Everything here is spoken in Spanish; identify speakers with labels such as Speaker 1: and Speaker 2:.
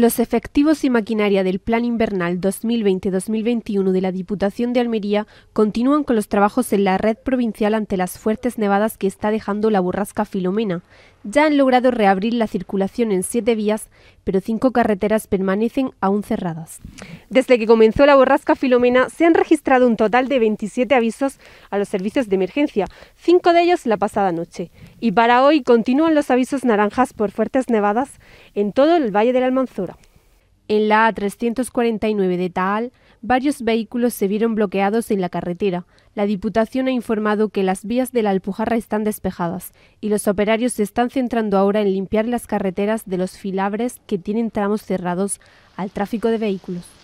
Speaker 1: Los efectivos y maquinaria del Plan Invernal 2020-2021 de la Diputación de Almería continúan con los trabajos en la red provincial ante las fuertes nevadas que está dejando la borrasca Filomena. Ya han logrado reabrir la circulación en siete vías, pero cinco carreteras permanecen aún cerradas. Desde que comenzó la borrasca Filomena, se han registrado un total de 27 avisos a los servicios de emergencia, cinco de ellos la pasada noche. Y para hoy continúan los avisos naranjas por fuertes nevadas en todo el Valle de la Almanzora. En la A349 de Taal, varios vehículos se vieron bloqueados en la carretera. La Diputación ha informado que las vías de la Alpujarra están despejadas y los operarios se están centrando ahora en limpiar las carreteras de los filabres que tienen tramos cerrados al tráfico de vehículos.